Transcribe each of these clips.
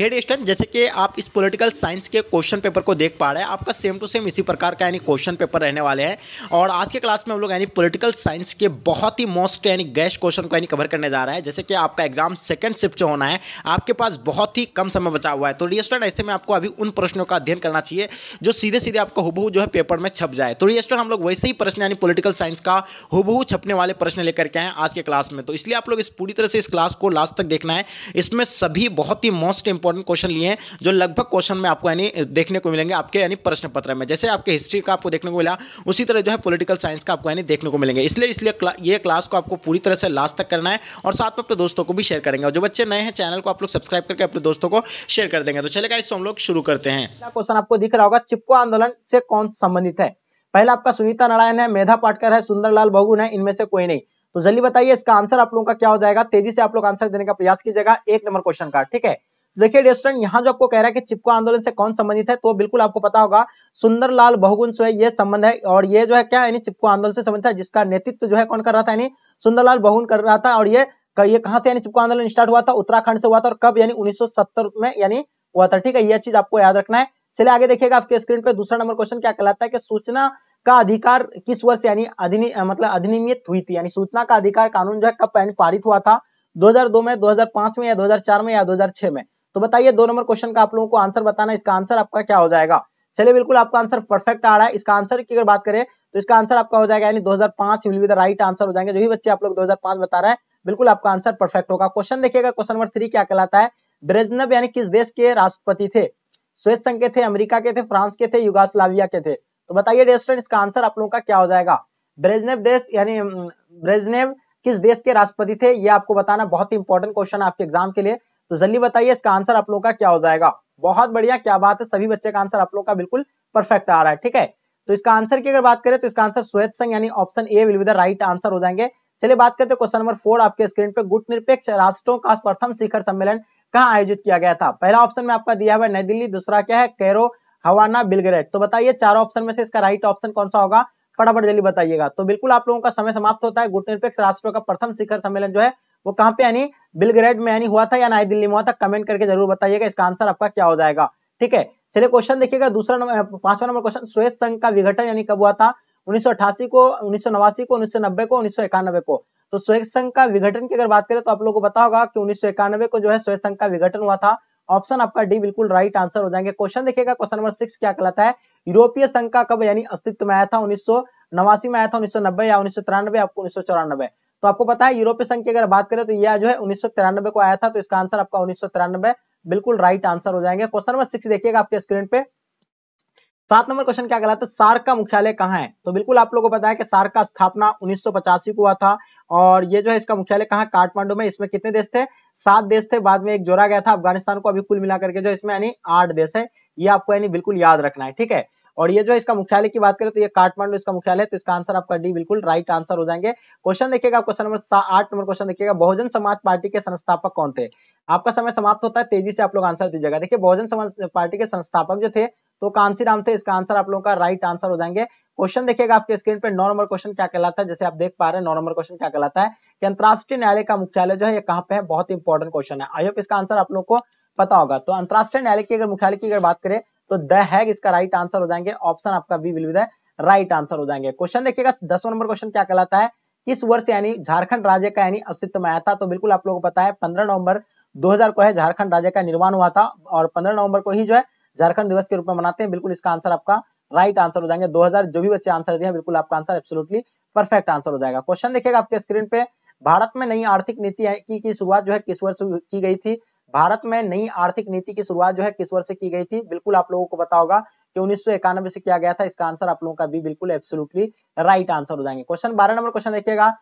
head stand जैसे कि आप इस पॉलिटिकल साइंस के क्वेश्चन पेपर को देख पा रहे हैं आपका सेम टू सेम इसी प्रकार का यानी क्वेश्चन पेपर रहने वाले हैं और आज के क्लास में हम लोग यानी पॉलिटिकल साइंस के बहुत ही मोस्ट यानी गैस क्वेश्चन को यानी कवर करने जा रहा है जैसे कि आपका एग्जाम सेकंड शिफ्ट होना है आपके पास बहुत ही कम समय बचा हुआ है तो डी ऐसे में आपको अभी उन प्रश्नों का अध्ययन करना चाहिए जो सीधे सीधे आपका हुबहू जो है पेपर में छप जाए तो डी हम लोग वैसे ही प्रश्न यानी पोलिटिकल साइंस का हुबहू छपने वाले प्रश्न लेकर के आए आज के क्लास में तो इसलिए आप लोग इस पूरी तरह से इस क्लास को लास्ट तक देखना है इसमें सभी बहुत ही मोस्ट इंपॉर्टेंट इंपॉर्टेंट क्वेश्चन लिए हैं जो लगभग क्वेश्चन में आपको यानी देखने को मिलेंगे आपके यानी प्रश्न पत्र में जैसे आपके हिस्ट्री का आपको देखने को मिला उसी तरह जो है पोलिटिकल साइंस का आपको यानी देखने को मिलेंगे इसलिए इसलिए ये क्लास को आपको पूरी तरह से लास्ट तक करना है और साथ में अपने दोस्तों को भी शेयर करेंगे और जो बच्चे नए हैं चैनल को आप लोग सब्सक्राइब करके अपने दोस्तों को शेयर कर देंगे तो चलेगा इसको हम लोग शुरू करते हैं क्वेश्चन आपको दिख रहा होगा चिपको आंदोलन से कौन संबंधित है पहला आपका सुनीता नारायण है मेधा पाटकर है सुंदरलाल बहुन है इनमें से कोई नहीं तो जल्दी बताइए इसका आंसर आप लोगों का क्या हो जाएगा तेजी से आप लोग आंसर देने का प्रयास कीजिएगा एक नंबर क्वेश्चन का ठीक है देखिए स्टूडेंट यहाँ जो आपको कह रहा है कि चिपको आंदोलन से कौन संबंधित है तो बिल्कुल आपको पता होगा सुंदरलाल बहुगुण से ये संबंध है और ये जो है क्या यानी चिपको आंदोलन से संबंधित है जिसका नेतृत्व जो है कौन कर रहा था यानी सुंदरलाल बहुगुण कर रहा था और ये ये कहाँ से यानी चिपको आंदोलन स्टार्ट हुआ था उत्तराखंड से हुआ था और कब यानी उन्नीस में यानी हुआ था ठीक है यह चीज आपको याद रखना है चले आगे देखिएगा आपके स्क्रीन पर दूसरा नंबर क्वेश्चन क्या कहलाता है कि सूचना का अधिकार किस वर्ष यानी मतलब अधिनियमित हुई थी यानी सूचना का अधिकार कानून जो है कब पारित हुआ था 2002 में 2005 में या 2004 में या 2006 में तो बताइए दो नंबर क्वेश्चन का आप लोगों को आंसर बताना इसका आंसर आपका क्या हो जाएगा चलिए बिल्कुल आपका आंसर परफेक्ट आ रहा है इसका आंसर की अगर बात करें तो इसका आंसर आपका हो जाएगा यानी 2005 will be the right answer हो जाएंगे जो भी बच्चे आप लोग 2005 बता रहे हैं बिल्कुल आपका आंसर परफेक्ट होगा क्वेश्चन देखिएगा क्वेश्चन नंबर थ्री क्या कहलाता है ब्रेजनब यानी किस देश के राष्ट्रपति थे श्वेत संघ के थे अमेरिका के थे फ्रांस के थे युगास्लाविया के थे तो बताइए रेस्टोरेंट इसका आंसर आप लोगों का क्या हो जाएगा ब्रेजनेव देश यानी ब्रेजनेव किस देश के राष्ट्रपति थे ये आपको बताना बहुत ही इंपॉर्टेंट क्वेश्चन है आपके एग्जाम के लिए तो जल्दी बताइए इसका आंसर आप लोग का क्या हो जाएगा बहुत बढ़िया क्या बात है सभी बच्चे का आंसर आप लोग का बिल्कुल परफेक्ट आ रहा है ठीक है तो इसका आंसर की अगर बात करें तो इसका आंसर स्वेत संघ यानी option A will right answer हो जाएंगे चलिए बात करते हैं क्वेश्चन नंबर फोर आपके स्क्रीन पे गुट निरपेक्ष राष्ट्रों का प्रथम शिखर सम्मेलन कहाँ आयोजित किया गया था पहला ऑप्शन में आपका दिया हुआ नई दिल्ली दूसरा क्या है कैरो हवाना बिलगरेट तो बताइए चारों ऑप्शन में से इसका राइट ऑप्शन कौन सा होगा फटाफट जल्दी बताइएगा तो बिल्कुल आप लोगों का समय समाप्त होता है गुट निरपेक्ष राष्ट्रों का प्रथम शिखर सम्मेलन जो है वो कहाँ पे यानी बिलग्रेड में यानी हुआ था या नई दिल्ली में हुआ था कमेंट करके जरूर बताइएगा इसका आंसर आपका क्या हो जाएगा ठीक है चलिए क्वेश्चन देखिएगा दूसरा नंबर पांचवा नंबर क्वेश्चन स्वेत संघ का विघटन यानी कब हुआ था उन्नीस को उन्नीस को उन्नीस को उन्नीस को तो स्वेत संघ का विघटन की अगर बात करें तो आप लोगों को बता होगा कि उन्नीस को जो है स्वेत संघ का विघटन हुआ था ऑप्शन आपका डी बिल्कुल राइट आंसर हो जाएंगे क्वेश्चन देखिएगा क्वेश्चन नंबर सिक्स क्या कहलाता है यूरोपीय संघ का कब यानी अस्तित्व में आया था उन्नीस में आया था उन्नीस या उन्नीस आपको उन्नीस तो आपको पता है यूरोपीय संघ की अगर बात करें तो यह जो है उन्नीस को आया था तो इसका आंसर आपका उन्नीस बिल्कुल राइट आंसर हो जाएंगे क्वेश्चन नंबर सिक्स देखिएगा आपके स्क्रीन पे सात नंबर क्वेश्चन क्या कहलाता है सार्क का मुख्यालय कहाँ है तो बिल्कुल आप लोगों को पता है कि सार्क का स्थापना उन्नीस को हुआ था और ये जो है इसका मुख्यालय कहाँ काठमांडू में इसमें कितने देश थे सात देश थे बाद में एक जोड़ा गया था अफगानिस्तान को अभी कुल मिलाकर के जो इसमें यानी आठ देश है ये आपको यानी बिल्कुल याद रखना है ठीक है और ये जो इसका मुख्यालय की बात करें तो ये काठमांडू इसका मुख्यालय तो इसका आंसर आपका डी बिल्कुल राइट आंसर हो जाएंगे क्वेश्चन देखिएगा क्वेश्चन नंबर आठ नंबर क्वेश्चन देखिएगा बहुजन समाज पार्टी के संस्थापक कौन थे आपका समय समाप्त होता है तेजी से आप लोग आंसर दीजिएगा देखिए बहुजन समाज पार्टी के संस्थापक जो थे तो कांसी राम थे इसका आंसर आप लोगों का राइट आंसर हो जाएंगे क्वेश्चन देखिएगा आपके स्क्रीन पे नौ नंबर क्वेश्चन क्या कहलाता है जैसे आप देख पा रहे हैं नौ नंबर क्वेश्चन क्या कहलाता है कि अंतर्राष्ट्रीय न्यायालय का मुख्यालय जो है ये कहाँ पे है बहुत इंपॉर्टेंट क्वेश्चन है आई होप इसका आंसर आप लोग को पता होगा तो अंतर्राष्ट्रीय न्यायालय की अगर मुख्यालय की अगर बात करें तो द हैग इसका राइट आंसर हो जाएंगे ऑप्शन आपका B will with right answer हो जाएंगे क्वेश्चन देखिएगा दसवां नंबर क्वेश्चन क्या कहलाता है किस वर्ष यानी झारखंड राज्य का यानी अस्तित्व में आया था तो बिल्कुल आप लोगों को पता है पंद्रह नवंबर 2000 को है झारखंड राज्य का निर्माण हुआ था और 15 नवंबर को ही जो है झारखंड दिवस के रूप में मनाते हैं बिल्कुल इसका आंसर आपका राइट आंसर हो जाएंगे 2000 जो भी बच्चे आंसर दिया बिल्कुल आपका आंसर एब्सोल्युटली परफेक्ट आंसर हो जाएगा क्वेश्चन देखिएगा आपके स्क्रीन पे भारत में नई आर्थिक नीति की, की शुरुआत जो है किस वर्ष की गई थी भारत में नई आर्थिक नीति की शुरुआत जो है किस वर्ष से की गई थी बिल्कुल आप लोगों को बता होगा कि उन्नीस से किया गया था इसका आंसर आप लोगों का भी बिल्कुल एब्सोलूटली राइट आंसर हो जाएंगे क्वेश्चन बारह नंबर क्वेश्चन देखिएगा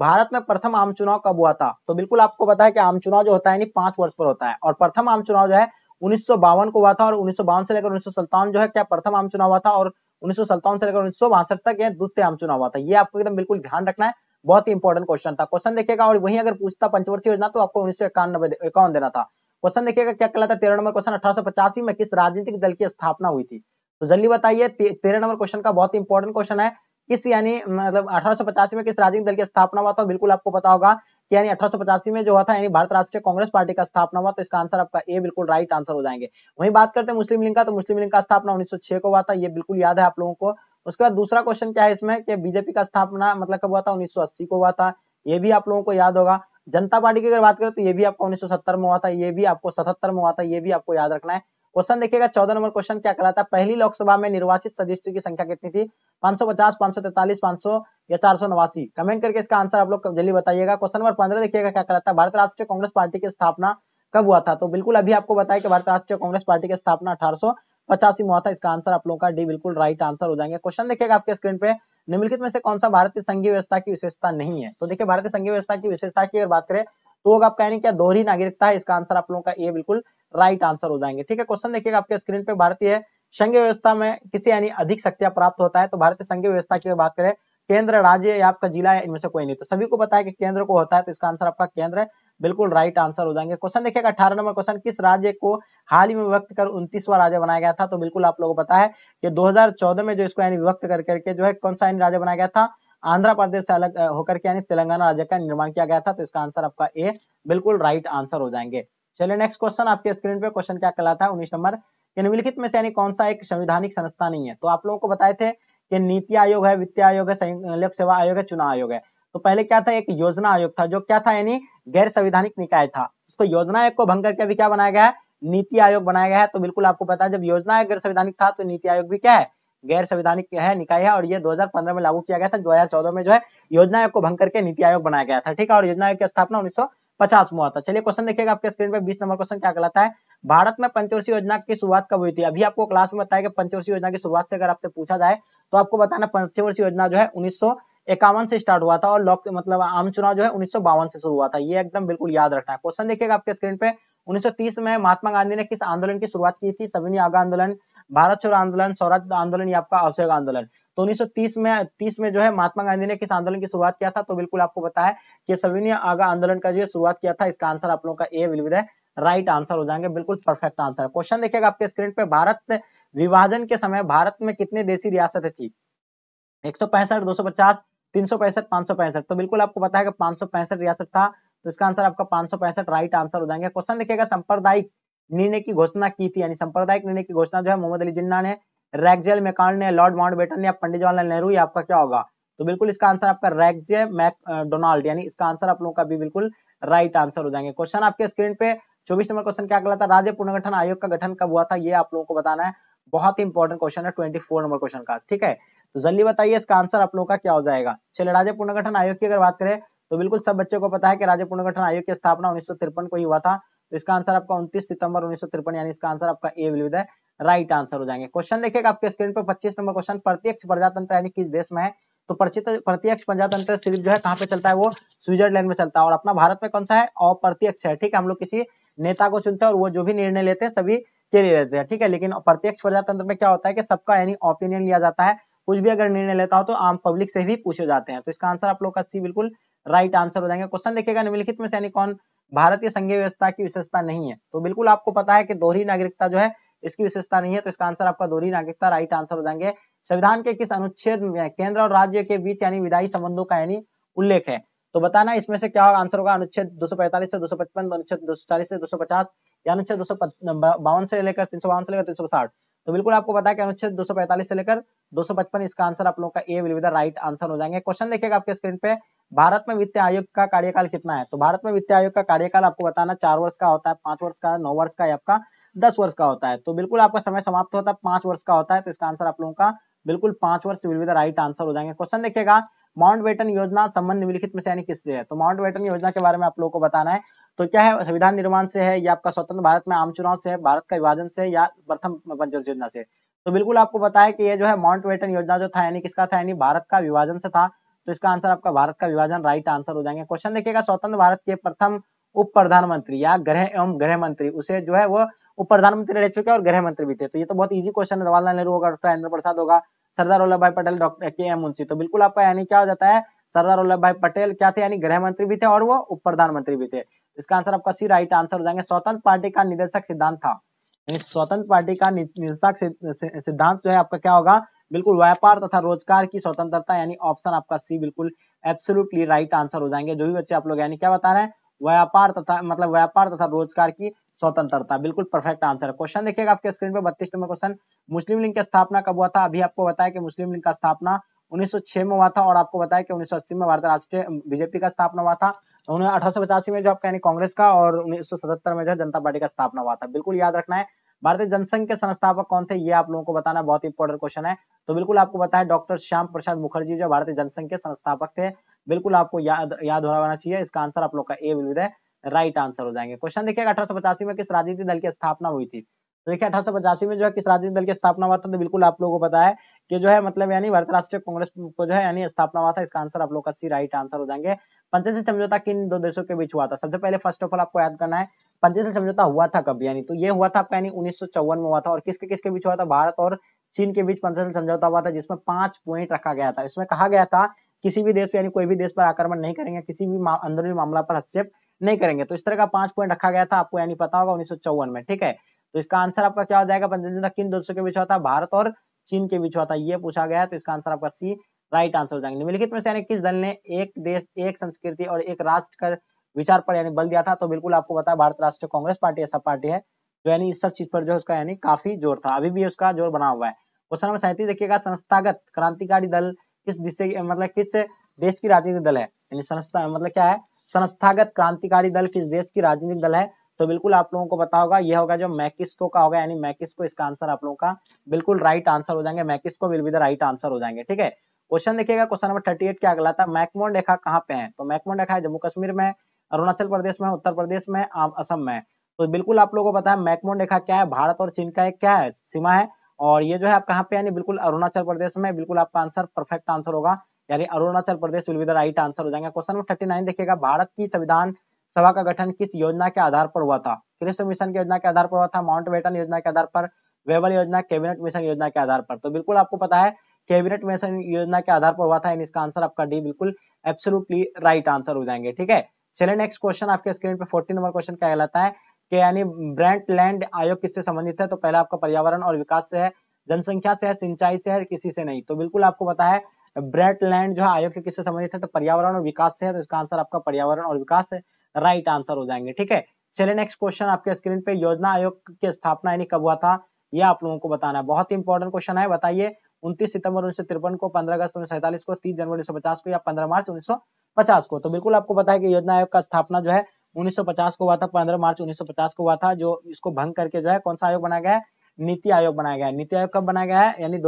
भारत में प्रथम आम चुनाव कब हुआ था तो बिल्कुल आपको पता है कि आम चुनाव जो होता है पांच वर्ष पर होता है और प्रथम आम चुनाव जो है उन्नीस को हुआ था और उन्नीस से लेकर उन्नीस जो है क्या प्रथम आम चुनाव हुआ था और उन्नीस से लेकर उन्नीस तक यह द्वितीय आम चुनाव हुआ था ये आपको एकदम बिल्कुल ध्यान रखना है बहुत ही इंपॉर्टेंट क्वेश्चन था क्वेश्चन देखिएगा और वहीं अगर पूछता पंचवर्षीय योजना तो आपको उन्नीस सौ देना था क्वेश्चन देखिएगा क्या कहलाता तेरह नंबर क्वेश्चन अठारह में किस राजनीतिक दल की स्थापना हुई थी तो जल्दी बताइए तेरह नंबर क्वेश्चन का बहुत इंपॉर्टेंट क्वेश्चन है किस यानी मतलब अठारह में किस राजनीतिक दल की स्थापना हुआ था बिल्कुल आपको पता होगा कि यानी अठारह में जो हुआ था यानी भारत राष्ट्रीय कांग्रेस पार्टी का स्थापना हुआ तो इसका आंसर आपका ए बिल्कुल राइट आंसर हो जाएंगे वहीं बात करते हैं मुस्लिम लीग का तो मुस्लिम लीग का स्थापना उन्नीस को हुआ था ये बिल्कुल याद है आप लोगों को उसके बाद दूसरा क्वेश्चन क्या है इसमें कि बीजेपी का स्थापना मतलब कब हुआ था 1980 को हुआ था ये भी आप लोगों को याद होगा जनता पार्टी की अगर बात करें तो ये भी आपको 1970 में हुआ था ये भी आपको 77 में हुआ था ये भी आपको याद रखना है क्वेश्चन देखिएगा चौदह नंबर क्वेश्चन क्या कहलाता है पहली लोकसभा में निर्वाचित सदस्यों की संख्या कितनी थी पांच सौ या चार सौ नवासी कमेंट करके इसका आंसर आप लोग जल्दी बताइएगा क्वेश्चन नंबर पंद्रह देखिएगा क्या कहलाता है भारत राष्ट्रीय कांग्रेस पार्टी की स्थापना कब हुआ था तो बिल्कुल अभी आपको बताया कि भारत राष्ट्रीय कांग्रेस पार्टी की स्थापना अठारह पचासी मुआ था इसका आंसर आप लोगों का डी बिल्कुल राइट आंसर हो जाएंगे क्वेश्चन देखिएगा आपके स्क्रीन पे निम्नलिखित में से कौन सा भारतीय संघीय व्यवस्था की विशेषता नहीं है तो देखिए भारतीय संघीय व्यवस्था की विशेषता की अगर बात करें तो आप कहने क्या दोहरी नागरिकता है इसका आंसर आप लोगों का ये बिल्कुल राइट आंसर हो जाएंगे ठीक है क्वेश्चन देखिएगा आपके स्क्रीन पे भारतीय संघीय व्यवस्था में किसी यानी अधिक शक्तियां प्राप्त होता है तो भारतीय संघीय व्यवस्था की बात करें केंद्र राज्य या आपका जिला है इनमें से कोई नहीं तो सभी को बताया कि केंद्र को होता है तो इसका आंसर आपका केंद्र है बिल्कुल राइट आंसर हो जाएंगे क्वेश्चन देखिएगा अठारह नंबर क्वेश्चन किस राज्य को हाल ही में विभक्त कर उन्तीसवा राज्य बनाया गया था तो बिल्कुल आप लोगों को पता है कि 2014 में जो इसको यानी विभक्त कर करके जो है कौन सा राज्य बनाया गया था आंध्र प्रदेश से अलग होकर के यानी तेलंगाना राज्य का निर्माण किया गया था तो इसका आंसर आपका ए बिल्कुल राइट आंसर हो जाएंगे चलिए नेक्स्ट क्वेश्चन आपके स्क्रीन पे क्वेश्चन क्या कला था उन्नीस नंबर निम्नलिखित में से यानी कौन सा एक संविधानिक संस्था नहीं है तो आप लोगों को बताए थे कि नीति आयोग है वित्त आयोग है लोक सेवा आयोग है चुनाव आयोग है तो पहले क्या था एक योजना आयोग था जो क्या था यानी गैर संविधानिक निकाय था उसको योजना आयोग को भंग करके अभी क्या बनाया गया है नीति आयोग बनाया गया है तो बिल्कुल आपको पता है जब योजना आयोग गैर संविधानिक था तो नीति आयोग भी क्या है गैर संविधानिक है निकाय है और ये 2015 में लागू किया गया था 2014 में जो है योजना आयोग को भंग करके नीति आयोग बनाया गया था ठीक है और योजना आयोग की स्थापना उन्नीस पचास में हुआ था चलिए क्वेश्चन देखिएगा आपके स्क्रीन पे 20 नंबर क्वेश्चन क्या कहलाता है भारत में पंचवर्षीय योजना की शुरुआत कब हुई थी अभी आपको क्लास में बताया कि पंचवर्षीय योजना की शुरुआत से अगर आपसे पूछा जाए तो आपको बताना पंचवर्षीय योजना जो है उन्नीस इक्यावन से स्टार्ट हुआ था और लोक मतलब आम चुनाव जो है उन्नीस से शुरू हुआ था ये एकदम बिल्कुल याद रखना है क्वेश्चन देखिएगा आपके स्क्रीन पे 1930 में महात्मा गांधी ने किस आंदोलन की शुरुआत की थी सविनय आगा आंदोलन भारत छोड़ आंदोलन स्वराज आंदोलन या आपका असहयोग आंदोलन तो 1930 में 30 में जो है महात्मा गांधी ने किस आंदोलन की शुरुआत किया था तो बिल्कुल आपको पता है कि सविनय आगा आंदोलन का जो शुरुआत किया था इसका आंसर आप लोगों का A will with right answer हो जाएंगे बिल्कुल परफेक्ट आंसर क्वेश्चन देखिएगा आपके स्क्रीन पे भारत विभाजन के समय भारत में कितने देशी रियासतें थी एक सौ तीन तो बिल्कुल आपको पता है कि पांच सौ पैंसठ रियासत था तो इसका आंसर आपका पांच सौ राइट आंसर हो जाएंगे क्वेश्चन देखिएगा सांप्रदायिक निर्णय की घोषणा की थी यानी सांप्रदायिक निर्णय की घोषणा जो है मोहम्मद अली जिन्ना ने रैगजेल मेकान ने लॉर्ड माउंटबेटन या पंडित जवाहरलाल नेहरू या आपका क्या होगा तो बिल्कुल इसका आंसर आपका रैगजे डोनाल्ड यानी इसका आंसर आप लोगों का भी बिल्कुल राइट आंसर हो जाएंगे क्वेश्चन आपके स्क्रीन पे चौबीस नंबर क्वेश्चन क्या कहला था राज्य पुनर्गठन आयोग का गठन कब हुआ था ये आप लोगों को बताना है बहुत ही इंपॉर्टेंट क्वेश्चन है ट्वेंटी नंबर क्वेश्चन का ठीक है तो जल्दी बताइए इसका आंसर आप लोगों का क्या हो जाएगा चलिए राज्य पुनर्गठन आयोग की अगर बात करें तो बिल्कुल सब बच्चों को पता है कि राज्य पुनर्गठन आयोग की स्थापना उन्नीस को ही हुआ था तो इसका आंसर आपका उन्तीस सितंबर उन्नीस यानी इसका आंसर आपका ए विल राइट आंसर हो जाएंगे क्वेश्चन देखिएगा आपके स्क्रीन पर पच्चीस नंबर क्वेश्चन प्रत्यक्ष प्रजातंत्र यानी किस देश में है तो प्रत्यक्ष प्रजातंत्र सिर्फ जो है कहाँ पे चलता है वो स्विट्जरलैंड में चलता है और अपना भारत में कौन सा है अप्रत्यक्ष है ठीक है हम लोग किसी नेता को चुनते हैं और वो जो भी निर्णय लेते हैं सभी के लिए रहते हैं ठीक है लेकिन प्रत्यक्ष प्रजातंत्र में क्या होता है कि सबका यानी ओपिनियन लिया जाता है कुछ भी अगर निर्णय लेता हो तो आम पब्लिक से भी पूछे जाते हैं तो इसका आंसर आप लोग का सी बिल्कुल राइट आंसर हो जाएंगे क्वेश्चन देखिएगा निम्नलिखित में से यानी कौन भारतीय संघीय व्यवस्था की विशेषता नहीं है तो बिल्कुल आपको पता है कि दोहरी नागरिकता जो है इसकी विशेषता नहीं है तो इसका आंसर आपका दोहरी नागरिकता राइट आंसर हो जाएंगे संविधान के किस अनुच्छेद में केंद्र और राज्य के बीच यानी विदाई संबंधों का यानी उल्लेख है तो बताना इसमें से क्या आंसर होगा अनुच्छेद 245 से 255 अनुच्छेद 240 से 250 या अनुच्छेद दो से लेकर तीन से लेकर तीन तो बिल्कुल आपको पता है कि अनुच्छेद 245 से लेकर 255 इसका आंसर आप लोग का A will be the right answer हो जाएंगे क्वेश्चन देखिएगा आपके स्क्रीन पे भारत में वित्त आयोग का कार्यकाल कितना है तो भारत में वित्त आयोग का कार्यकाल आपको बताना चार वर्ष का होता है पांच वर्ष का नौ वर्ष का आपका दस वर्ष का होता है तो बिल्कुल आपका समय समाप्त होता है पांच वर्ष का होता है तो इसका आंसर आप लोगों का बिल्कुल पांच वर्ष will be the right answer हो जाएंगे क्वेश्चन देखिएगा माउंट बेटन योजना संबंध निम्नलिखित में से यानी किससे है तो माउंट बेटन योजना के बारे में आप लोगों को बताना है तो क्या है संविधान निर्माण से है या आपका स्वतंत्र भारत में आम चुनाव से है भारत का विभाजन से या प्रथम पंचवर्ष योजना से तो बिल्कुल आपको बताया कि ये जो है माउंट वेटन योजना जो था यानी किसका था यानी भारत का विभाजन से था तो इसका आंसर आपका भारत का विभाजन राइट आंसर हो जाएंगे क्वेश्चन देखिएगा स्वतंत्र भारत के प्रथम उप प्रधानमंत्री या गृह एवं गृह मंत्री उसे जो है वो उप प्रधानमंत्री रह चुके और गृह मंत्री भी थे तो ये तो बहुत इजी क्वेश्चन है जवाहरलाल नेहरू होगा डॉक्टर इंद्र प्रसाद होगा Sardar Vallabh Bhai Patel doctor K M Munshi तो बिल्कुल आपका यानी क्या हो जाता है सरदार वल्लभ भाई पटेल क्या थे यानी गृह मंत्री भी थे और वो उप प्रधानमंत्री भी थे इसका आंसर आपका सी राइट आंसर हो जाएंगे स्वतंत्र पार्टी का निदेशक सिद्धांत था स्वतंत्र पार्टी का निदेशक सिद्धांत जो है आपका क्या होगा बिल्कुल व्यापार तथा रोजगार की स्वतंत्रता यानी ऑप्शन आपका सी बिल्कुल एब्सोल्युटली राइट आंसर हो जाएंगे जो भी बच्चे आप लोग यानी क्या बता रहे हैं व्यापार तथा मतलब व्यापार तथा रोजगार की स्वतंत्रता बिल्कुल परफेक्ट आंसर है क्वेश्चन देखिएगा आपके स्क्रीन पे बत्तीस नंबर क्वेश्चन मुस्लिम लीग की स्थापना कब हुआ था अभी आपको बताया कि मुस्लिम लीग का स्थापना 1906 में हुआ था और आपको बताया कि 1980 में भारत राष्ट्रीय बीजेपी का स्थापना हुआ था उन्हें अठारह में जो आपका यानी कांग्रेस का और 1977 में जो जनता पार्टी का स्थापना हुआ था बिल्कुल याद रखना है भारतीय जनसंघ के संस्थापक कौन थे ये आप लोगों को बताना बहुत इंपॉर्टेंट क्वेश्चन है तो बिल्कुल आपको बताया डॉक्टर श्याम प्रसाद मुखर्जी जो भारतीय जनसंघ के संस्थापक थे बिल्कुल आपको याद याद होना चाहिए इसका आंसर आप लोग का ए विल राइट आंसर हो जाएंगे क्वेश्चन देखिएगा अठारह में किस राजनीतिक दल की स्थापना हुई थी तो देखिए अठारह में जो है किस राजनीतिक दल की स्थापना हुआ था तो बिल्कुल आप लोगों को पता है कि जो है मतलब यानी भारत राष्ट्रीय कांग्रेस को जो है यानी स्थापना हुआ था इसका आंसर आप लोग का सी राइट आंसर हो जाएंगे पंचशील समझौता किन दो देशों के बीच हुआ था सबसे पहले फर्स्ट ऑफ ऑल आपको याद करना है पंचशील समझौता हुआ था कब यानी तो ये हुआ था आपका यानी उन्नीस में हुआ था और किसके किसके बीच हुआ था भारत और चीन के बीच पंचशील समझौता हुआ था जिसमें पांच पॉइंट रखा गया था इसमें कहा गया था किसी भी देश पर यानी कोई भी देश पर आक्रमण नहीं करेंगे किसी भी अंदरूनी मामला पर हस्तक्षेप नहीं करेंगे तो इस तरह का पांच पॉइंट रखा गया था आपको यानी पता होगा उन्नीस में ठीक है तो इसका आंसर आपका क्या हो जाएगा प्रतिद्वंदिता किन देशों के बीच हुआ था भारत और चीन के बीच हुआ था ये पूछा गया तो इसका आंसर आपका सी राइट आंसर हो जाएंगे निम्नलिखित में से यानी किस दल ने एक देश एक संस्कृति और एक राष्ट्र कर विचार पर यानी बल दिया था तो बिल्कुल आपको बताया भारत राष्ट्रीय कांग्रेस पार्टी ऐसा पार्टी है जो यानी इस सब चीज पर जो उसका यानी काफी जोर था अभी भी उसका जोर बना हुआ है क्वेश्चन नंबर सैंतीस देखिएगा संस्थागत क्रांतिकारी दल किस दिशा मतलब किस देश की राजनीतिक दल है यानी संस्था मतलब क्या है संस्थागत क्रांतिकारी दल किस देश की राजनीतिक दल है तो बिल्कुल आप लोगों को पता होगा यह होगा जो मैकिस्को का होगा यानी मैकिस्को इसका आंसर आप लोगों का बिल्कुल राइट आंसर हो जाएंगे Mexico will be the right answer हो जाएंगे ठीक है क्वेश्चन देखिएगा क्वेश्चन नंबर थर्टी एट क्या अगला था मैकमोन रेखा कहाँ पे है तो मैकमोन रेखा है जम्मू कश्मीर में अरुणाचल प्रदेश में उत्तर प्रदेश में असम में तो बिल्कुल आप लोगों को पता है मैकमोन रेखा क्या है भारत और चीन का एक क्या है सीमा है और ये जो है आप कहाँ पे यानी बिल्कुल अरुणाचल प्रदेश में बिल्कुल आपका आंसर परफेक्ट आंसर होगा यानी Arunachal Pradesh will be the right answer हो जाएगा क्वेश्चन नंबर थर्टी नाइन देखिएगा भारत की संविधान सभा का गठन किस योजना के आधार पर हुआ था कृष्ण मिशन की योजना के आधार पर हुआ था माउंटबेटन योजना के आधार पर वेबल योजना कैबिनेट मिशन योजना के आधार पर तो बिल्कुल आपको पता है कैबिनेट मिशन योजना के आधार पर हुआ था इसका आंसर आपका डी बिल्कुल एब्सोलूटली राइट आंसर हो जाएंगे ठीक है चले नेक्स्ट क्वेश्चन आपके स्क्रीन पर फोर्टी नंबर क्वेश्चन क्या कहलाता है कि यानी ब्रांड लैंड आयोग किससे संबंधित है तो पहला आपका पर्यावरण और विकास से है जनसंख्या से है सिंचाई से है किसी से नहीं तो बिल्कुल आपको पता है ब्रेट लैंड जो है आयोग के किससे संबंधित है तो पर्यावरण और विकास से है तो इसका आंसर आपका पर्यावरण और विकास है राइट आंसर हो जाएंगे ठीक है चले नेक्स्ट क्वेश्चन आपके स्क्रीन पे योजना आयोग की स्थापना यानी कब हुआ था यह आप लोगों को बताना है बहुत इंपॉर्टेंट क्वेश्चन है बताइए उन्तीस सितंबर उन्नीस को पंद्रह अगस्त उन्नीस को तीस जनवरी उन्नीस को या पंद्रह मार्च उन्नीस को तो बिल्कुल आपको बताया कि योजना आयोग का स्थापना जो है 1950 को हुआ था 15 मार्च 1950 को हुआ था जो इसको भंग करके जो है कौन सा आयोग बनाया गया है नीति आयोग बनाया गया है नीति आयोग कब बनाया गया है यानी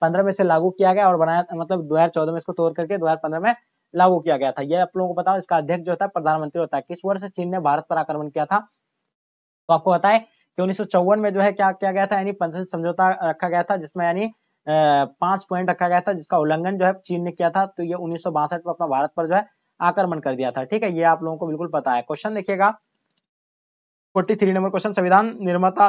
पंद्रह में से लागू किया गया और बनाया मतलब चौदह में इसको तोड़ करके पंद्रह में लागू किया गया था यह आप लोगों को बताओ इसका अध्यक्ष जो होता है प्रधानमंत्री होता है किस वर्ष चीन ने भारत पर आक्रमण किया था तो आपको पता है कि उन्नीस में जो है क्या किया गया था यानी पंचायत समझौता रखा गया था जिसमें यानी पांच पॉइंट रखा गया था जिसका उल्लंघन जो है चीन ने किया था तो ये उन्नीस में अपना भारत पर जो है आक्रमण कर दिया था ठीक है ये आप लोगों को बिल्कुल पता है क्वेश्चन देखिएगा फोर्टी थ्री नंबर क्वेश्चन संविधान निर्माता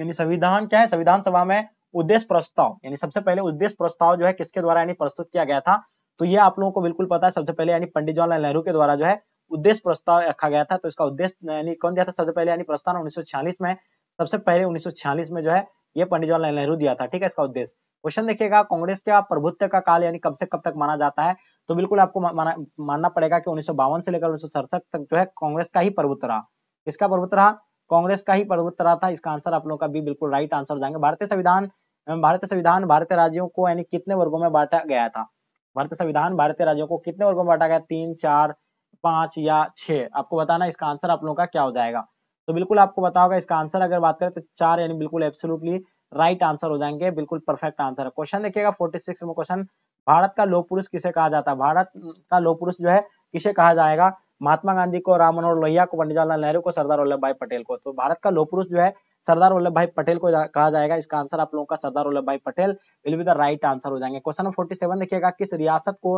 यानी संविधान क्या है संविधान सभा में उद्देश्य प्रस्ताव यानी सबसे पहले उद्देश्य प्रस्ताव जो है किसके द्वारा यानी प्रस्तुत किया गया था तो ये आप लोगों को बिल्कुल पता है सबसे पहले यानी पंडित जवाहरलाल नेहरू के द्वारा जो है उद्देश्य प्रस्ताव रखा गया था तो इसका उद्देश्य यानी कौन दिया था सबसे पहले यानी प्रस्ताव उन्नीस में सबसे पहले उन्नीस में जो है ये पंडित जवाहरलाल नेहरू दिया था ठीक है इसका उद्देश्य क्वेश्चन देखिएगा कांग्रेस का प्रभुत्व का काल यानी कब से कब तक माना जाता है तो बिल्कुल आपको मानना पड़ेगा कि उन्नीस से लेकर उन्नीस तक जो है कांग्रेस का ही प्रभुत्व रहा इसका प्रभुत्व रहा कांग्रेस का ही प्रभुत्व रहा था इसका आंसर आप लोगों का भी बिल्कुल राइट आंसर जाएंगे भारतीय संविधान भारतीय संविधान भारतीय राज्यों को यानी कितने वर्गों में बांटा गया था भारतीय संविधान भारतीय राज्यों को कितने वर्गों में बांटा गया तीन चार पांच या छह आपको बताना इसका आंसर आप लोगों का क्या हो जाएगा तो बिल्कुल आपको बताओगे इसका आंसर अगर बात करें तो चार यानी बिल्कुल एब्सोल्युटली राइट आंसर हो जाएंगे बिल्कुल परफेक्ट आंसर है क्वेश्चन देखिएगा फोर्टी सिक्स में क्वेश्चन भारत का लोह पुरुष किसे कहा जाता है भारत का लोह पुरुष जो है किसे कहा जाएगा महात्मा गांधी को राम मनोहर लोहिया को पंडित जवाहरलाल नेहरू को सरदार वल्लभ भाई पटेल को तो भारत का लोह पुरुष जो है सरदार वल्लभ भाई पटेल को जा, कहा जाएगा इसका आंसर आप लोगों का Sardar Vallabh Bhai Patel will be the right answer हो जाएंगे क्वेश्चन नंबर फोर्टी सेवन देखिएगा किस रियासत को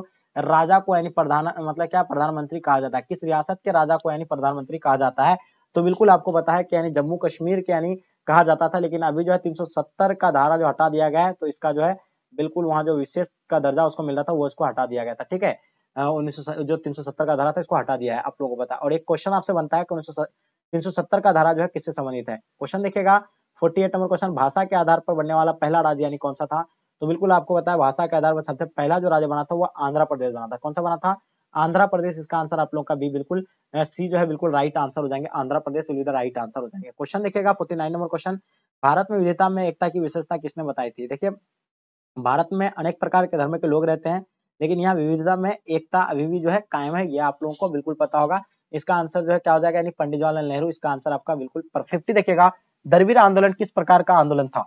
राजा को यानी प्रधान मतलब क्या प्रधानमंत्री कहा जाता है किस रियासत के राजा को यानी प्रधानमंत्री कहा जाता है तो बिल्कुल आपको पता है कि यानी जम्मू कश्मीर के यानी कहा जाता था लेकिन अभी जो है 370 का धारा जो हटा दिया गया है तो इसका जो है बिल्कुल वहां जो विशेष का दर्जा उसको मिल रहा था वो उसको हटा दिया गया था ठीक है उन्नीस जो 370 का धारा था इसको हटा दिया है आप लोगों को पता और एक क्वेश्चन आपसे बनता है कि 370 का धारा जो है किससे संबंधित है क्वेश्चन देखिएगा 48 नंबर क्वेश्चन भाषा के आधार पर बनने वाला पहला राज्य यानी कौन सा था तो बिल्कुल आपको बताया भाषा के आधार पर सबसे पहला जो राज्य बना था वो आंध्र प्रदेश बना था कौन सा बना था आंध्र प्रदेश इसका आंसर आप लोगों का भी बिल्कुल सी जो है बिल्कुल राइट आंसर हो जाएंगे आंध्र प्रदेश राइट आंसर हो जाएंगे क्वेश्चन देखिएगा फोर्टी नंबर क्वेश्चन भारत में विधेयता में एकता की विशेषता किसने बताई थी देखिए भारत में अनेक प्रकार के धर्म के लोग रहते हैं लेकिन यहाँ विविधता में एकता अभी भी जो है कायम है यह आप लोगों को बिल्कुल पता होगा इसका आंसर जो है क्या हो जाएगा यानी पंडित जवाहरलाल नेहरू इसका आंसर आपका बिल्कुल परफेक्ट देखिएगा दरवीर आंदोलन किस प्रकार का आंदोलन था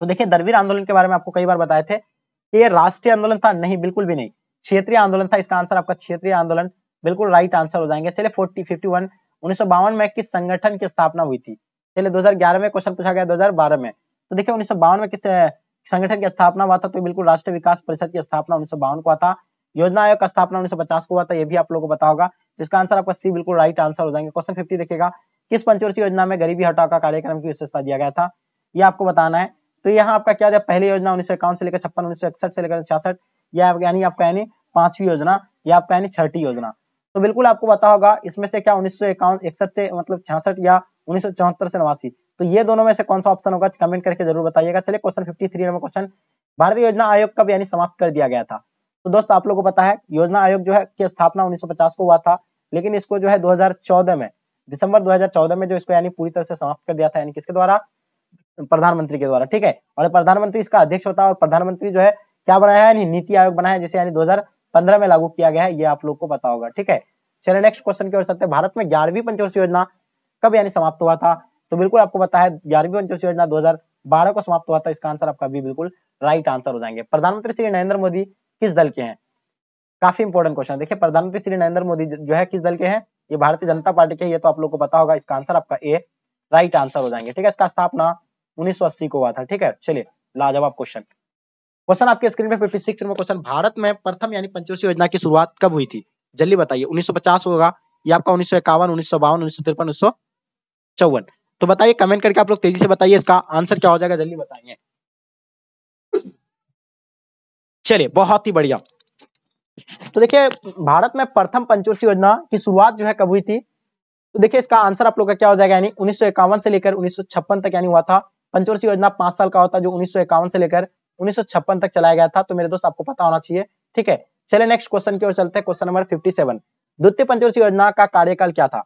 तो देखिए दरवीर आंदोलन के बारे में आपको कई बार बताए थे ये राष्ट्रीय आंदोलन था नहीं बिल्कुल भी नहीं क्षेत्रीय आंदोलन था इसका आंसर आपका क्षेत्रीय आंदोलन बिल्कुल राइट आंसर हो जाएंगे चले फोर्टी फिफ्टी वन उन्नीस में किस संगठन की स्थापना हुई थी हजार 2011 में क्वेश्चन पूछा गया 2012 में तो देखिए उन्नीस में किस संगठन की स्थापना हुआ था तो बिल्कुल राष्ट्रीय विकास परिषद की स्थापना उन्नीस को हुआ था योजना आयोग का स्थापना उन्नीस को हुआ था यह भी आप लोगों को बता होगा जिसका आंसर आपका सी बिल्कुल राइट आंसर हो जाएंगे क्वेश्चन फिफ्टी देखिएगा किस पंचवर्षीय योजना में गरीबी हटाओ का कार्यक्रम की विशेषता दिया गया था यह आपको बताना है तो यहाँ आपका क्या दिया पहली योजना उन्नीस से लेकर छप्पन उन्नीस से लेकर छियासठ या यानी आपका यानी पांचवी योजना या आपका यानी छठी योजना तो बिल्कुल आपको बता होगा इसमें से क्या उन्नीस इकसठ से मतलब छियासठ या उन्नीस से नवासी तो ये दोनों में से कौन सा ऑप्शन होगा कमेंट करके जरूर बताइएगा चलिए question fifty three number question भारतीय योजना आयोग कब यानी समाप्त कर दिया गया था तो दोस्त आप लोगों को पता है योजना आयोग जो है की स्थापना 1950 को हुआ था लेकिन इसको जो है 2014 में दिसंबर 2014 में जो इसको यानी पूरी तरह से समाप्त कर दिया था यानी किसके द्वारा प्रधानमंत्री के द्वारा ठीक है और प्रधानमंत्री इसका अध्यक्ष होता है और प्रधानमंत्री जो है क्या बनाया है नीति आयोग बनाया है जिसे यानी 2015 में लागू किया गया है ये आप लोग को पता होगा ठीक है चलिए नेक्स्ट क्वेश्चन की ओर चलते हैं भारत में ग्यारहवीं पंचवर्ष योजना कब यानी समाप्त हुआ था तो बिल्कुल आपको पता है ग्यारहवीं पंचवर्ष योजना 2012 को समाप्त हुआ था इसका आंसर आपका भी बिल्कुल राइट आंसर हो जाएंगे प्रधानमंत्री श्री नरेंद्र मोदी किस दल के हैं काफी इंपोर्टेंट क्वेश्चन है देखिए प्रधानमंत्री श्री नरेंद्र मोदी जो है किस दल के हैं ये भारतीय जनता पार्टी के ये तो आप लोग को पता होगा इसका आंसर आपका ए राइट आंसर हो जाएंगे ठीक है इसका स्थापना उन्नीस को हुआ था ठीक है चलिए लाजवाब क्वेश्चन क्वेश्चन आपके स्क्रीन पे फिफ्टी सिक्स क्वेश्चन भारत में प्रथम यानी पंचवर्षीय योजना की शुरुआत कब हुई थी जल्दी बताइए 1950 होगा या आपका उन्नीस सौ इक्यावन उन्नीस सौ बावन उन्नीस सौ तिरपन उन्नीस सौ चौवन तो बताइए कमेंट करके आप लोग तेजी से बताइए इसका आंसर क्या हो जाएगा जल्दी बताइए चलिए बहुत ही बढ़िया तो देखिए भारत में प्रथम पंचवर्षीय योजना की शुरुआत जो है कब हुई थी तो देखिए इसका आंसर आप लोग का क्या हो जाएगा यानी उन्नीस से लेकर उन्नीस तक यानी हुआ था पंचवर्षीय योजना पांच साल का होता जो उन्नीस से लेकर उन्नीस तक चलाया गया था तो मेरे दोस्त आपको पता होना चाहिए ठीक है चले नेक्स्ट क्वेश्चन की ओर चलते हैं क्वेश्चन नंबर 57 द्वितीय पंचवर्षीय योजना का कार्यकाल क्या था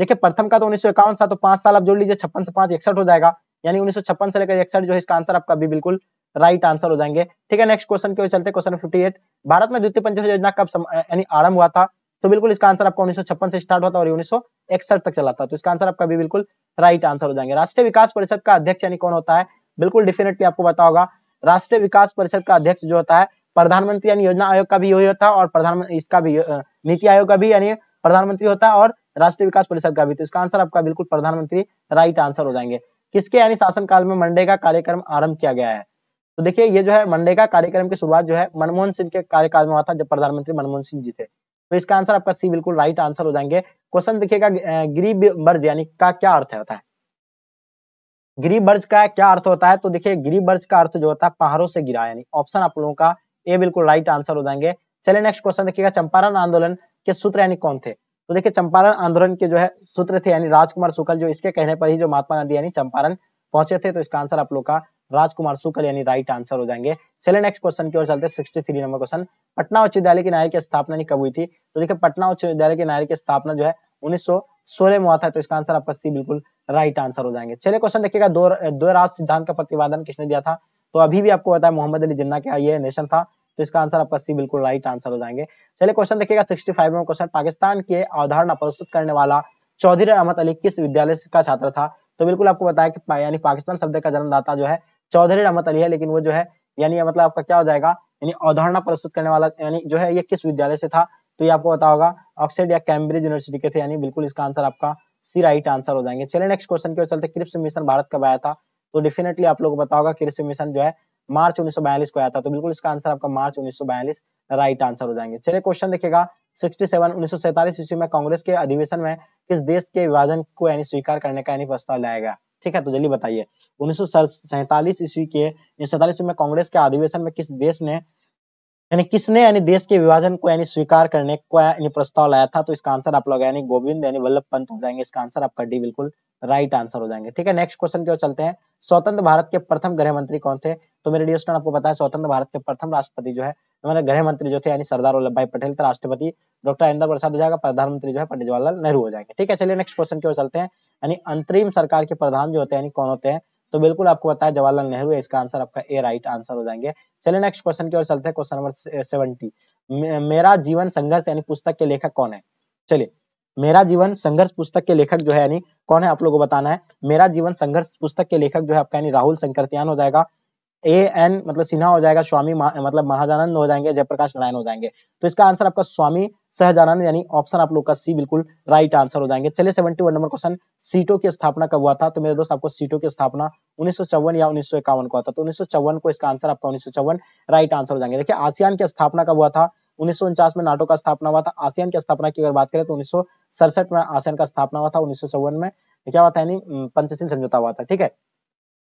देखिए प्रथम का तो उन्नीस था तो पांच साल आप जोड़ लीजिए छप्पन से पांच इकसठ हो जाएगा यानी उन्नीस से लेकर इकसठ जो है इसका आंसर आपका भी बिल्कुल राइट आंसर हो जाएंगे ठीक है नेक्स्ट क्वेश्चन क्यों चलते क्वेश्चन फिफ्टी एट भारत में द्वितीय पंचायत योजना कब यानी आरंभ हुआ था तो बिल्कुल इसका आंसर आपका उन्नीस से स्टार्ट होता और उन्नीस तक चला था तो इसका आंसर आपका भी बिल्कुल राइट आंसर हो जाएंगे राष्ट्रीय विकास परिषद का अध्यक्ष यानी कौन होता है बिल्कुल डेफिनेटली आपको पता होगा राष्ट्रीय विकास परिषद का अध्यक्ष जो होता है प्रधानमंत्री यानी योजना आयोग का भी यही होता है और प्रधानमंत्री इसका भी नीति आयोग का भी यानी प्रधानमंत्री होता है और राष्ट्रीय विकास परिषद का भी तो इसका आंसर आपका बिल्कुल प्रधानमंत्री राइट आंसर हो जाएंगे किसके यानी शासनकाल में मंडे का कार्यक्रम आरंभ किया गया है तो देखिए ये जो है मनरेगा कार्यक्रम की शुरुआत जो है मनमोहन सिंह के कार्यकाल में हुआ था जब प्रधानमंत्री मनमोहन सिंह जी थे तो इसका आंसर आपका सी बिल्कुल राइट आंसर हो जाएंगे क्वेश्चन देखिएगा बर्ज यानी का क्या अर्थ होता है गिरिबर्ज का क्या अर्थ होता है तो देखिए गिरिबर्ज का अर्थ जो होता है पहाड़ों से गिरा यानी ऑप्शन आप लोगों का ए बिल्कुल राइट आंसर हो जाएंगे चले नेक्स्ट क्वेश्चन देखिएगा चंपारण आंदोलन के सूत्र यानी कौन थे तो देखिए चंपारण आंदोलन के जो है सूत्र थे यानी राजकुमार शुक्ल जो इसके कहने पर ही जो महात्मा गांधी यानी चंपारण पहुंचे थे तो इसका आंसर आप लोग का राजकुमार शुक्ल यानी राइट आंसर हो जाएंगे चले नेक्स्ट क्वेश्चन की ओर चलते हैं sixty three number question Patna उच्च विद्यालय की नायर की स्थापना कब हुई थी तो देखिए पटना उच्च विद्यालय की नायर की स्थापना जो है उन्नीस सोलह में हुआ था तो इसका आंसर आपका सी बिल्कुल राइट आंसर हो जाएंगे चले क्वेश्चन देखिएगा दो दो राज सिद्धांत का प्रतिपादन किसने दिया था तो अभी भी आपको बताया मोहम्मद अली जिन्ना का ये नेशन था तो इसका आंसर आपका सी बिल्कुल राइट आंसर हो जाएंगे चले क्वेश्चन देखिएगा सिक्सटी फाइव में क्वेश्चन पाकिस्तान के अवधारणा प्रस्तुत करने वाला चौधरी अहमद अली किस विद्यालय का छात्र था तो बिल्कुल आपको बताया कि यानी पाकिस्तान शब्द का जन्मदाता जो है चौधरी रहमत अली है लेकिन वो जो है यानी मतलब आपका क्या हो जाएगा यानी अवधारणा प्रस्तुत करने वाला यानी जो है ये किस विद्यालय से था तो ये आपको बता होगा ऑक्सफर्ड या कैम्ब्रिज यूनिवर्सिटी के थे यानी बिल्कुल इसका आंसर आपका सी राइट आंसर हो जाएंगे चले नेक्स्ट क्वेश्चन की ओर चलते क्रिप्स मिशन भारत कब आया था तो डेफिनेटली आप लोग को क्रिप्स मिशन जो है मार्च उन्नीस को आया था तो बिल्कुल इसका आंसर आपका मार्च उन्नीस राइट आंसर हो जाएंगे चले क्वेश्चन देखिएगा 67 1947 ईस्वी में कांग्रेस के अधिवेशन में किस देश के विभाजन को यानी स्वीकार करने का यानी प्रस्ताव लाया गया ठीक है तो जल्दी बताइए उन्नीस ईस्वी के सैतालीस में कांग्रेस के अधिवेशन में किस देश ने यानी किसने यानी देश के विभाजन को यानी स्वीकार करने का यानी प्रस्ताव लाया था तो इसका आंसर आप लोग यानी गोविंद यानी वल्लभ पंत हो जाएंगे इसका आंसर आपका डी बिल्कुल राइट आंसर हो जाएंगे ठीक है नेक्स्ट क्वेश्चन की ओर चलते हैं स्वतंत्र भारत के प्रथम गृह मंत्री कौन थे तो मेरे डियर स्टूडेंट आपको पता है स्वतंत्र भारत के प्रथम राष्ट्रपति जो है हमारे गृह मंत्री जो थे यानी सरदार वल्लभ भाई पटेल थे राष्ट्रपति डॉक्टर इंदर प्रसाद हो जाएगा प्रधानमंत्री जो है पंडित जवाहरलाल नेहरू हो जाएंगे ठीक है चलिए नेक्स्ट क्वेश्चन की ओर चलते हैं यानी अंतरिम सरकार के प्रधान जो होते हैं कौन होते हैं तो बिल्कुल आपको पता है जवाहरलाल नेहरू इसका आंसर आपका ए राइट आंसर हो जाएंगे चलिए नेक्स्ट क्वेश्चन की ओर चलते हैं क्वेश्चन नंबर सेवेंटी मेरा जीवन संघर्ष यानी पुस्तक के लेखक कौन है चलिए मेरा जीवन संघर्ष पुस्तक के लेखक जो है यानी कौन है आप लोगों को बताना है मेरा जीवन संघर्ष पुस्तक के लेखक जो है आपका यानी राहुल शंकरत्यान हो जाएगा ए एन मतलब सिन्हा हो जाएगा स्वामी मा, मतलब महाजानंद हो जाएंगे जयप्रकाश नारायण हो जाएंगे तो इसका आंसर आपका स्वामी सहजानंद यानी ऑप्शन आप लोग का सी बिल्कुल राइट आंसर हो जाएंगे चलिए सेवेंटी नंबर क्वेश्चन सीटों की स्थापना कब हुआ था तो मेरे दोस्त आपको सीटों की स्थापना उन्नीस या उन्नीस को हुआ था तो उन्नीस को इसका आंसर आपका उन्नीस राइट आंसर हो जाएंगे देखिए आसियान की स्थापना कब हुआ था उन्नीस में नाटो का स्थापना हुआ था आसियान की स्थापना की अगर बात करें तो उन्नीस में आसियान का स्थापना हुआ था उन्नीस में क्या हुआ था यानी पंचशील समझौता हुआ था ठीक है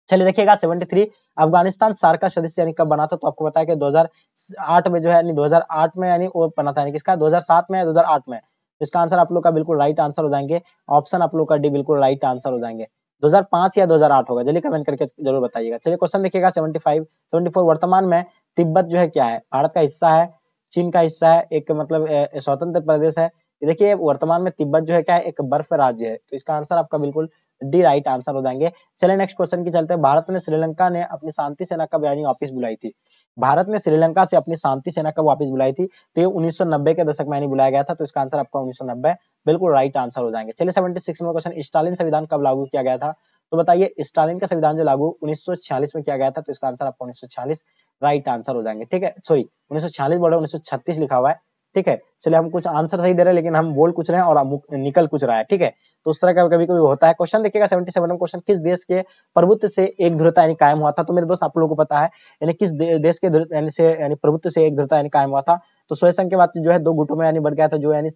चलिए देखिएगा 73 अफगानिस्तान सार का सदस्य यानी कब बना था तो आपको बताया कि 2008 में जो है यानी 2008 में यानी वो बना था यानी किसका 2007 में 2008 में इसका आंसर आप लोग का बिल्कुल राइट आंसर हो जाएंगे ऑप्शन आप लोग का डी बिल्कुल राइट आंसर हो जाएंगे 2005 या 2008 होगा चलिए कमेंट करके जरूर बताइएगा चलिए क्वेश्चन देखिएगा 75 74 वर्तमान में तिब्बत जो है क्या है भारत का हिस्सा है चीन का हिस्सा है एक मतलब स्वतंत्र प्रदेश है देखिए वर्तमान में तिब्बत जो है क्या है एक बर्फ राज्य है तो इसका आंसर आपका बिल्कुल डी राइट आंसर हो जाएंगे चले नेक्स्ट क्वेश्चन की चलते भारत में श्रीलंका ने अपनी शांति सेना कब यानी वापिस बुलाई थी भारत ने श्रीलंका से अपनी शांति सेना कब वापिस बुलाई थी तो ये 1990 के दशक में यानी बुलाया गया था तो इसका आंसर आपका 1990 बिल्कुल राइट आंसर हो जाएंगे चलिए 76 नंबर क्वेश्चन स्टालिन संविधान कब लागू किया गया था तो बताइए स्टालिन का संविधान जो लागू 1946 में किया गया था तो इसका आंसर आपका उन्नीस राइट आंसर हो जाएंगे ठीक है सॉरी उन्नीस सौ 1936 लिखा हुआ है ठीक है चलिए हम कुछ आंसर सही दे रहे हैं लेकिन हम बोल कुछ रहे हैं और निकल कुछ रहा है ठीक है तो उस तरह का कभी कभी होता है क्वेश्चन देखिएगा सेवेंटी सेवन क्वेश्चन किस देश के प्रभुत्व से एक ध्रुता यानी कायम हुआ था तो मेरे दोस्त आप लोगों को पता है यानी किस देश के प्रभुत्व से एक ध्रुता यानी कायम हुआ था तो सोए संघ के बाद जो है दो गुटों में यानी बढ़ गया था जो यानी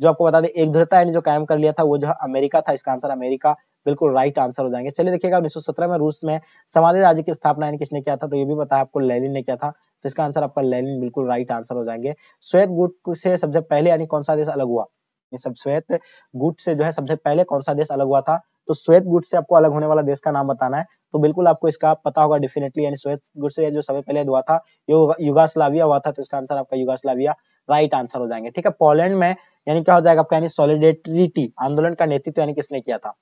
जो आपको बता दें एक ध्रुता यानी जो कायम कर लिया था वो जो है अमेरिका था इसका आंसर अमेरिका बिल्कुल राइट आंसर हो जाएंगे चलिए देखिएगा उन्नीस में रूस में समाधि राज्य की स्थापना यानी किसने किया था तो ये भी बताया आपको लेलिन ने किया था जिसका तो आंसर आपका लेनिन बिल्कुल राइट आंसर हो जाएंगे श्वेत गुट से सबसे पहले यानी कौन सा देश अलग हुआ सब श्वेत गुट से जो है सबसे पहले कौन सा देश अलग हुआ था तो श्वेत गुट से आपको अलग होने वाला देश का नाम बताना है तो बिल्कुल आपको इसका पता होगा डेफिनेटली यानी श्वेत गुट से जो सबसे पहले हुआ था युगास्लाविया हुआ था तो इसका आंसर आपका युगास्लाविया राइट आंसर हो जाएंगे ठीक है पोलैंड में यानी क्या हो जाएगा आपका यानी सोलिडेटरिटी आंदोलन का नेतृत्व यानी किसने किया था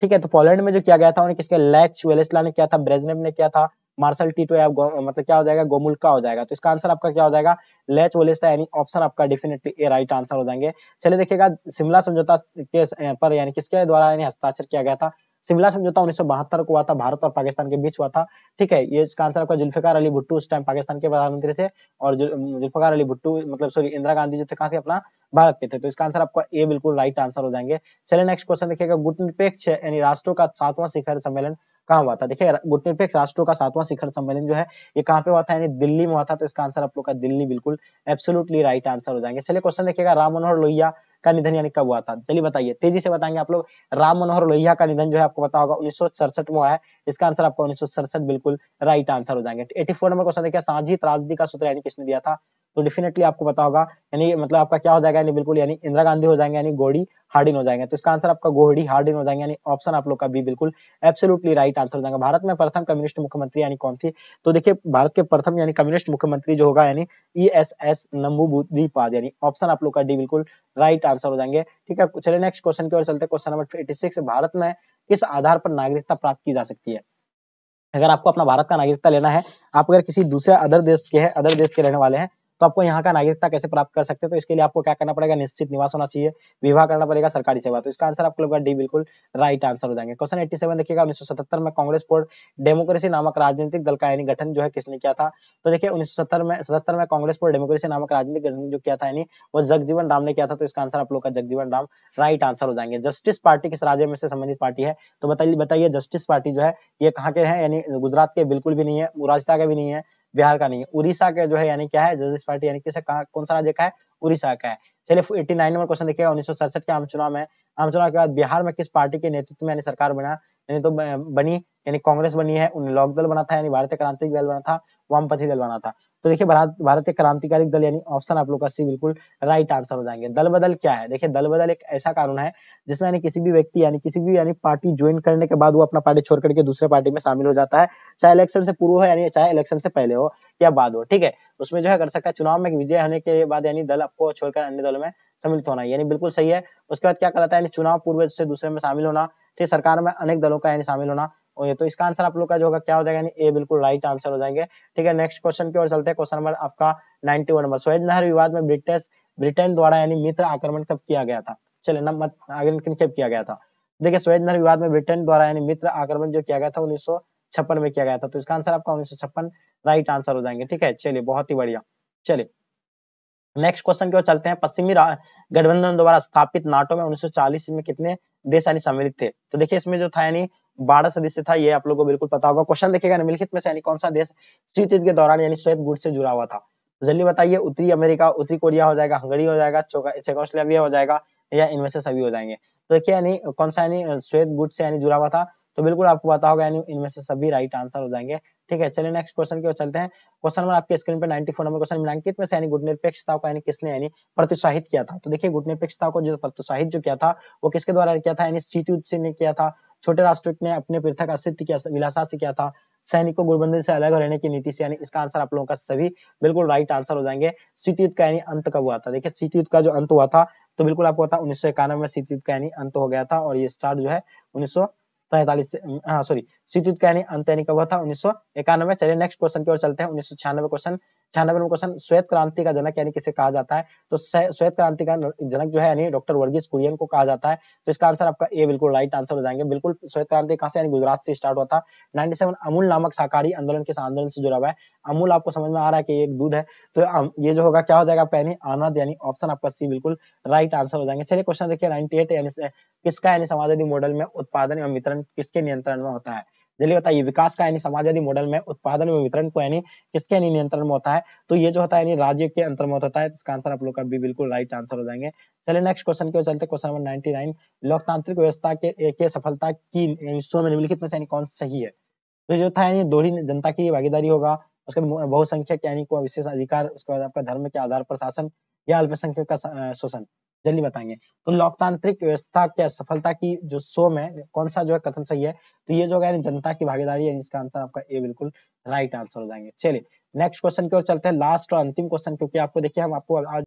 ठीक है तो पोलैंड में जो किया गया था उन्हें किसके लैक्स वेलेस्ला ने किया था ब्रेजनेव ने किया था मार्शल टी टू तो मतलब क्या हो जाएगा गोमुल का हो जाएगा तो इसका आंसर आपका क्या हो जाएगा लेच वोलिस्टा यानी ऑप्शन आपका डेफिनेटली राइट आंसर हो जाएंगे चले देखिएगा शिमला समझौता के पर यानी किसके द्वारा यानी हस्ताक्षर किया गया था शिमला समझौता उन्नीस को हुआ था भारत और पाकिस्तान के बीच हुआ था ठीक है ये इसका आंसर आपका जुल्फिकार अली भुट्टू उस टाइम पाकिस्तान के प्रधानमंत्री थे और जुल्फिकार अली भुट्टू मतलब सॉरी इंदिरा गांधी जो थे कहा से अपना भारत के थे तो इसका आंसर आपका ए बिल्कुल राइट आंसर हो जाएंगे चलिए नेक्स्ट क्वेश्चन देखिएगा गुटनिरपेक्ष यानी राष्ट्रों का सातवां शिखर सम्मेलन कहाँ हुआ था देखिए गुटनिरपेक्ष राष्ट्रों का सातवां शिखर सम्मेलन जो है ये कहाँ पे हुआ था यानी दिल्ली में हुआ था तो इसका आंसर आप लोग का दिल्ली बिल्कुल एब्सोलूटली राइट आंसर हो जाएंगे चलिए क्वेश्चन देखिएगा राम मनोहर लोहिया का निधन यानी कब हुआ था चलिए बताइए तेजी से बताएंगे आप लोग राम मनोहर लोहिया का निधन जो है आपको पता होगा उन्नीस में हुआ है इसका आंसर आपका उन्नीस बिल्कुल राइट आंसर हो जाएंगे एटी नंबर क्वेश्चन देखिए साझी त्रासदी का सूत्र यानी किसने दिया था तो डेफिनेटली आपको पता होगा यानी मतलब आपका क्या हो जाएगा यानी बिल्कुल यानी इंदिरा गांधी हो जाएंगे यानी गोडी हार्डिन हो जाएंगे तो इसका आंसर आपका गोहड़ी हार्डिन हो जाएंगे यानी ऑप्शन आप लोग का भी बिल्कुल एब्सोल्युटली राइट आंसर हो जाएगा भारत में प्रथम कम्युनिस्ट मुख्यमंत्री यानी कौन थी तो देखिए भारत के प्रथम यानी कम्युनिस्ट मुख्यमंत्री जो होगा यानी E e S S Namboodiripad यानी ऑप्शन आप लोग का डी बिल्कुल राइट आंसर हो जाएंगे ठीक है चलिए नेक्स्ट क्वेश्चन की ओर चलते क्वेश्चन नंबर एटी भारत में किस आधार पर नागरिकता प्राप्त की जा सकती है अगर आपको अपना भारत का नागरिकता लेना है आप अगर किसी दूसरे अदर देश के हैं अदर देश के रहने वाले हैं तो आपको यहाँ का नागरिकता कैसे प्राप्त कर सकते हैं तो इसके लिए आपको क्या करना पड़ेगा निश्चित निवास होना चाहिए विवाह करना पड़ेगा सरकारी सेवा तो इसका आंसर आपको लोग डी बिल्कुल राइट आंसर हो जाएंगे क्वेश्चन एट्टी सेवन देखिएगा उन्नीस में कांग्रेस फोर्ड डेमोक्रेसी नामक राजनीतिक दल का यानी गठन जो है किसने किया था तो देखिए उन्नीस में सतहत्तर में कांग्रेस फोर्ड डेमोक्रेसी नामक राजनीतिक गठन जो किया था यानी वो जगजीवन राम ने किया था तो इसका आंसर आप लोग का जगजीवन राम राइट आंसर हो जाएंगे जस्टिस पार्टी किस राज्य में से संबंधित पार्टी है तो बताइए बताइए जस्टिस पार्टी जो है ये कहाँ के है यानी गुजरात के बिल्कुल भी नहीं है राजस्थान के भी नहीं है बिहार का नहीं है उड़ीसा का जो है यानी क्या है जस्टिस पार्टी यानी किसे कहा कौन सा राज्य का है उड़ीसा का है चलिए एट्टी नाइन नंबर क्वेश्चन देखिएगा उन्नीस के आम चुनाव में आम चुनाव के बाद बिहार में किस पार्टी के नेतृत्व में यानी सरकार बना यानी तो बनी यानी कांग्रेस बनी है लोक दल बना था यानी भारतीय क्रांतिक दल बना था वामपंथी दल बना था तो देखिए भारत भारतीय क्रांतिकारी दल यानी ऑप्शन आप लोग का सी बिल्कुल राइट आंसर हो जाएंगे दल बदल क्या है देखिए दल बदल एक ऐसा कानून है जिसमें यानी किसी भी व्यक्ति यानी किसी भी यानी पार्टी ज्वाइन करने के बाद वो अपना पार्टी छोड़ करके दूसरे पार्टी में शामिल हो जाता है चाहे इलेक्शन से पूर्व हो यानी चाहे इलेक्शन से पहले हो या बाद हो ठीक है उसमें जो है कर सकता है चुनाव में विजय होने के बाद यानी दल आपको छोड़कर अन्य दलों में सम्मिलित होना यानी बिल्कुल सही है उसके बाद क्या कहलाता है यानी चुनाव पूर्व से दूसरे में शामिल होना ठीक सरकार में अनेक दलों का यानी शामिल होना ये तो इसका आंसर आप लोग का जो होगा क्या हो जाएगा ए बिल्कुल राइट आंसर हो जाएंगे ठीक है नेक्स्ट क्वेश्चन की ओर चलते हैं क्वेश्चन नंबर आपका नाइनटी नंबर सोएज नहर विवाद में ब्रिटिश ब्रिटेन द्वारा यानी मित्र आक्रमण कब किया गया था चले नंबर आक्रमण कब किया गया था देखिए सोएज नहर विवाद में ब्रिटेन द्वारा यानी मित्र आक्रमण जो किया गया था उन्नीस छप्पन में किया गया था तो इसका आंसर आपका उन्नीस राइट आंसर हो जाएंगे ठीक है चलिए बहुत ही बढ़िया चलिए नेक्स्ट क्वेश्चन की ओर चलते हैं पश्चिमी गठबंधन द्वारा स्थापित नाटो में 1940 में कितने देश यानी सम्मिलित थे तो देखिए इसमें जो था यानी बारह सदस्य था ये आप लोगों को बिल्कुल पता होगा क्वेश्चन देखिएगा निम्नलिखित में से यानी कौन सा देश शीत युद्ध के दौरान यानी श्वेत गुट से जुड़ा हुआ था जल्दी बताइए उत्तरी अमेरिका उत्तरी कोरिया हो जाएगा हंगरी हो जाएगा चेकोस्लोविया हो जाएगा या इनमें से सभी हो जाएंगे तो देखिए यानी कौन सा यानी श्वेत गुट से यानी जुड़ा हुआ था तो बिल्कुल आपको पता होगा यानी इनमें से सभी राइट आंसर हो जाएंगे ठीक है चलिए नेक्स्ट क्वेश्चन की ओर चलते हैं क्वेश्चन नंबर आपके स्क्रीन पर 94 नंबर क्वेश्चन मिलांकित में से यानी गुटनिरपेक्षता को यानी किसने यानी प्रोत्साहित किया था तो देखिए गुटनिरपेक्षता को जो प्रोत्साहित जो किया था वो किसके द्वारा किया था यानी शीत युद्ध से ने किया था छोटे राष्ट्र ने अपने पृथक अस्तित्व की विलासा से किया था सैनिक को गुरबंदी से अलग रहने की नीति से यानी इसका आंसर आप लोगों का सभी बिल्कुल राइट आंसर हो जाएंगे शीत युद्ध का यानी अंत कब हुआ था देखिए शीत युद्ध का जो अंत हुआ था तो बिल्कुल आपको पता उन्नीस सौ इक्यानवे में शीत युद्ध का यानी अंत हो गया था और ये स्टार्ट जो है उन्नीस पैंतालीस हाँ सॉरी शीत युद्ध का यानी अंत यानी कब हुआ था उन्नीस सौ इक्यानवे चलिए नेक्स्ट क्वेश्चन की ओर चलते हैं उन्नीस सौ छियानवे क्वेश्चन छियानवे नंबर क्वेश्चन श्वेत क्रांति का जनक यानी किसे कहा जाता है तो श्वेत क्रांति का जनक जो है यानी डॉक्टर वर्गीस कुरियन को कहा जाता है तो इसका आंसर आपका ए बिल्कुल राइट आंसर हो जाएंगे बिल्कुल श्वेत क्रांति कहां से यानी गुजरात से स्टार्ट हुआ था 97 अमूल नामक शाकाहारी आंदोलन किस आंदोलन से जुड़ा हुआ है अमूल आपको समझ में आ रहा है कि एक दूध है तो ये जो होगा क्या हो जाएगा आपका यानी आनंद यानी ऑप्शन आपका सी बिल्कुल राइट आंसर हो जाएंगे चलिए क्वेश्चन देखिए नाइनटी यानी किसका यानी समाजवादी मॉडल में उत्पादन एवं वितरण किसके नियंत्रण में होता है जल्दी बताइए विकास का यानी समाजवादी मॉडल में उत्पादन में वितरण को यानी किसके यानी नियंत्रण में होता है तो ये जो होता है यानी राज्य के अंतर्गत होता है इसका आंसर आप लोग का भी बिल्कुल राइट आंसर हो जाएंगे चलिए नेक्स्ट क्वेश्चन के चलते क्वेश्चन नंबर नाइनटी लोकतांत्रिक व्यवस्था के, के सफलता की हिस्सों में निम्नलिखित में से यानी कौन सही है तो जो था यानी दोहरी जनता की भागीदारी होगा उसके बाद बहुसंख्यक यानी को विशेष अधिकार उसके बाद आपका धर्म के आधार पर शासन या अल्पसंख्यक का शोषण जल्दी बताएंगे तो लोकतांत्रिक व्यवस्था के सफलता की जो सो में कौन सा जो है कथन सही है तो ये जो है जनता की भागीदारी है इसका आंसर आपका ये बिल्कुल राइट आंसर हो जाएंगे चलिए नेक्स्ट क्वेश्चन की ओर चलते हैं लास्ट और अंतिम क्वेश्चन क्योंकि आपको देखिए हम आपको आज